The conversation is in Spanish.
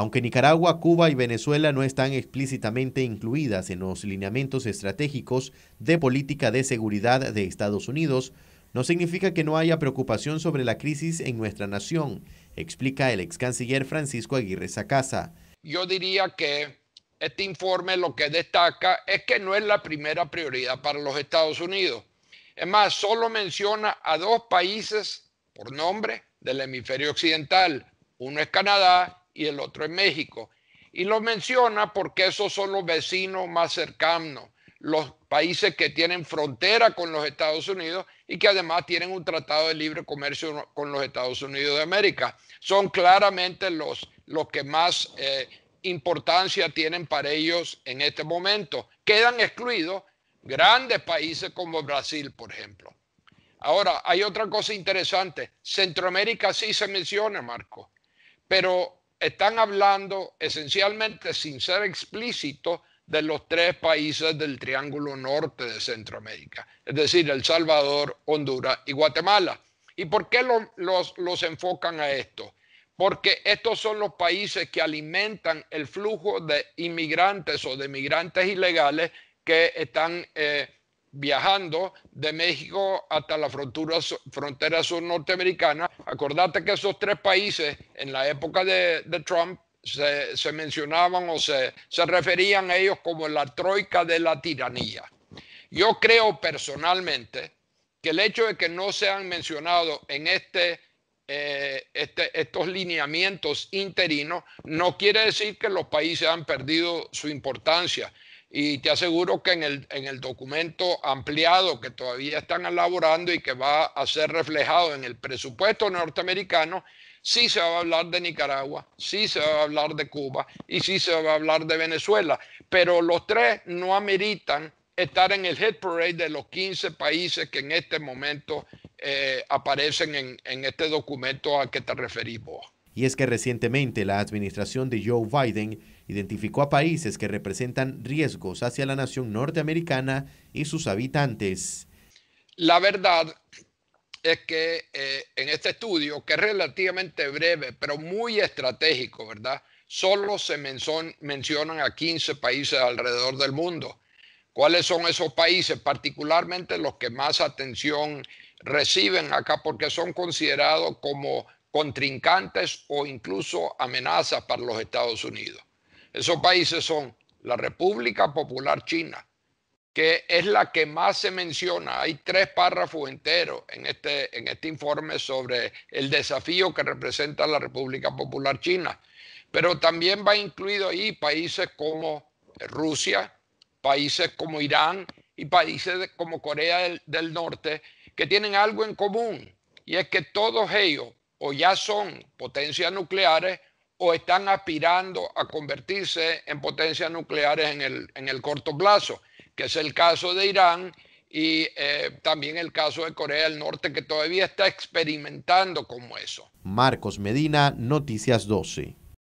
Aunque Nicaragua, Cuba y Venezuela no están explícitamente incluidas en los lineamientos estratégicos de política de seguridad de Estados Unidos, no significa que no haya preocupación sobre la crisis en nuestra nación, explica el ex canciller Francisco Aguirre Sacasa. Yo diría que este informe lo que destaca es que no es la primera prioridad para los Estados Unidos. Es más, solo menciona a dos países por nombre del hemisferio occidental. Uno es Canadá y el otro en México. Y lo menciona porque esos son los vecinos más cercanos, los países que tienen frontera con los Estados Unidos y que además tienen un tratado de libre comercio con los Estados Unidos de América. Son claramente los, que más eh, importancia tienen para ellos en este momento. Quedan excluidos grandes países como Brasil, por ejemplo. Ahora, hay otra cosa interesante. Centroamérica sí se menciona, Marco, pero están hablando esencialmente sin ser explícito, de los tres países del Triángulo Norte de Centroamérica, es decir, El Salvador, Honduras y Guatemala. ¿Y por qué los, los enfocan a esto? Porque estos son los países que alimentan el flujo de inmigrantes o de migrantes ilegales que están eh, viajando de México hasta la frontera, sur norteamericana. Acordate que esos tres países en la época de, Trump se, mencionaban o se, referían a ellos como la troika de la tiranía. Yo creo personalmente que el hecho de que no sean mencionados mencionado en este, eh, este, estos lineamientos interinos no quiere decir que los países han perdido su importancia y te aseguro que en el, en el documento ampliado que todavía están elaborando y que va a ser reflejado en el presupuesto norteamericano, sí se va a hablar de Nicaragua, sí se va a hablar de Cuba y sí se va a hablar de Venezuela, pero los tres no ameritan estar en el Head parade de los 15 países que en este momento eh, aparecen en, en este documento al que te referís vos. Y es que recientemente la administración de Joe Biden identificó a países que representan riesgos hacia la nación norteamericana y sus habitantes. La verdad es que eh, en este estudio, que es relativamente breve, pero muy estratégico, ¿verdad? Solo se mencionan a 15 países alrededor del mundo. ¿Cuáles son esos países, particularmente los que más atención reciben acá, porque son considerados como contrincantes o incluso amenazas para los Estados Unidos. Esos países son la República Popular China, que es la que más se menciona. Hay tres párrafos enteros en este, en este informe sobre el desafío que representa la República Popular China. Pero también va incluido ahí países como Rusia, países como Irán y países como Corea del, del Norte, que tienen algo en común. Y es que todos ellos o ya son potencias nucleares o están aspirando a convertirse en potencias nucleares en el, corto plazo, que es el caso de Irán y eh, también el caso de Corea del Norte, que todavía está experimentando como eso. Marcos Medina, Noticias 12.